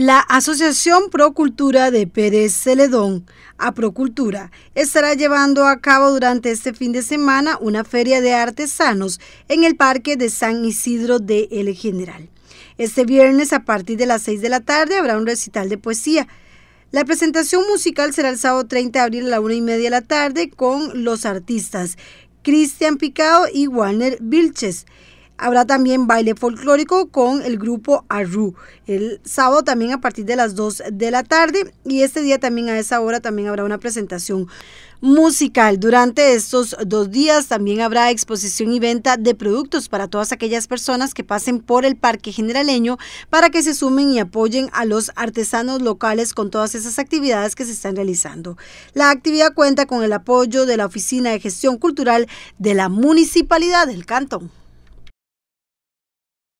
La Asociación Procultura de Pérez Celedón, a Cultura estará llevando a cabo durante este fin de semana una feria de artesanos en el Parque de San Isidro de El General. Este viernes a partir de las 6 de la tarde habrá un recital de poesía. La presentación musical será el sábado 30 de abril a la 1 y media de la tarde con los artistas Cristian Picado y Warner Vilches. Habrá también baile folclórico con el grupo Arru. El sábado también a partir de las 2 de la tarde y este día también a esa hora también habrá una presentación musical. Durante estos dos días también habrá exposición y venta de productos para todas aquellas personas que pasen por el Parque Generaleño para que se sumen y apoyen a los artesanos locales con todas esas actividades que se están realizando. La actividad cuenta con el apoyo de la Oficina de Gestión Cultural de la Municipalidad del Cantón.